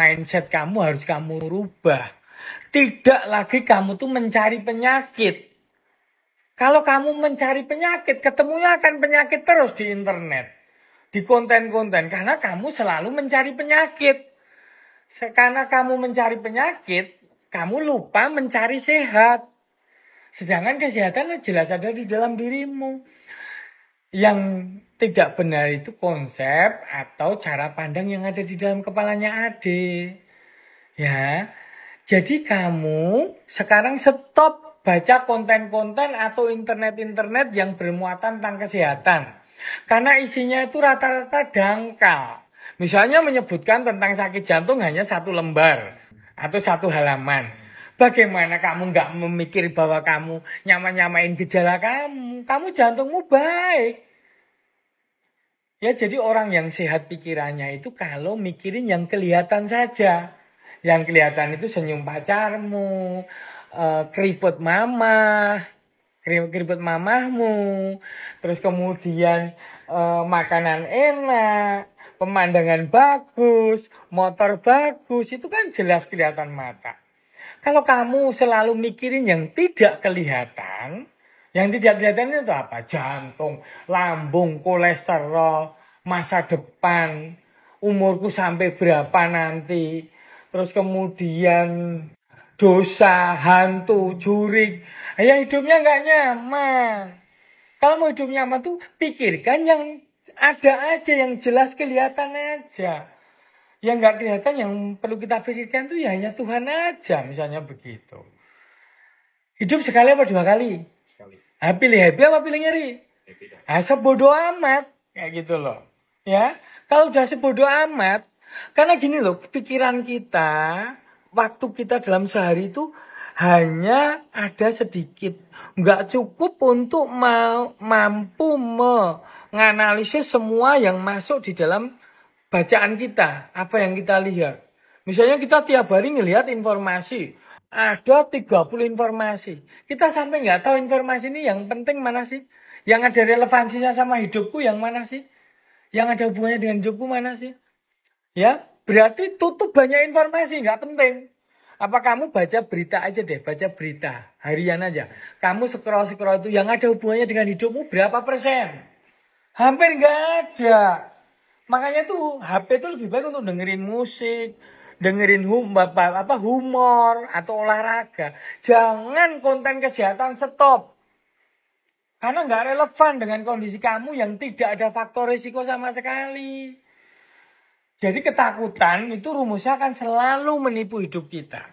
mindset kamu harus kamu rubah. Tidak lagi kamu tuh mencari penyakit. Kalau kamu mencari penyakit, ketemunya akan penyakit terus di internet. Di konten-konten. Karena kamu selalu mencari penyakit. Karena kamu mencari penyakit, kamu lupa mencari sehat. Sedangkan kesehatan jelas ada di dalam dirimu. Yang tidak benar itu konsep atau cara pandang yang ada di dalam kepalanya Ade. Ya. Jadi kamu sekarang stop baca konten-konten atau internet-internet yang bermuatan tentang kesehatan. Karena isinya itu rata-rata dangkal. Misalnya menyebutkan tentang sakit jantung hanya satu lembar atau satu halaman Bagaimana kamu nggak memikir bahwa kamu nyaman nyamain gejala kamu? Kamu jantungmu baik. Ya jadi orang yang sehat pikirannya itu kalau mikirin yang kelihatan saja. Yang kelihatan itu senyum pacarmu, eh, keriput mama, keriput mamahmu, terus kemudian eh, makanan enak, pemandangan bagus, motor bagus, itu kan jelas kelihatan mata. Kalau kamu selalu mikirin yang tidak kelihatan, yang tidak kelihatan itu apa? Jantung, lambung, kolesterol, masa depan, umurku sampai berapa nanti, terus kemudian dosa, hantu, jurik. Ya hidupnya nggak nyaman. Kalau mau hidup nyaman tuh pikirkan yang ada aja, yang jelas kelihatan aja yang nggak kelihatan yang perlu kita pikirkan tuh ya hanya Tuhan aja misalnya begitu hidup sekali apa dua kali sekali ah, pilih happy apa pilih nyeri happy ah, sebodoh amat kayak gitu loh ya kalau udah sebodoh amat karena gini loh pikiran kita waktu kita dalam sehari itu hanya ada sedikit nggak cukup untuk mau mampu menganalisis semua yang masuk di dalam bacaan kita, apa yang kita lihat. Misalnya kita tiap hari ngelihat informasi, ada 30 informasi. Kita sampai nggak tahu informasi ini yang penting mana sih? Yang ada relevansinya sama hidupku yang mana sih? Yang ada hubungannya dengan hidupku mana sih? Ya, berarti tutup banyak informasi, nggak penting. Apa kamu baca berita aja deh, baca berita harian aja. Kamu scroll-scroll itu yang ada hubungannya dengan hidupmu berapa persen? Hampir nggak ada makanya tuh HP tuh lebih baik untuk dengerin musik dengerin hum apa, apa humor atau olahraga jangan konten kesehatan stop karena nggak relevan dengan kondisi kamu yang tidak ada faktor risiko sama sekali. Jadi ketakutan itu rumusnya akan selalu menipu hidup kita.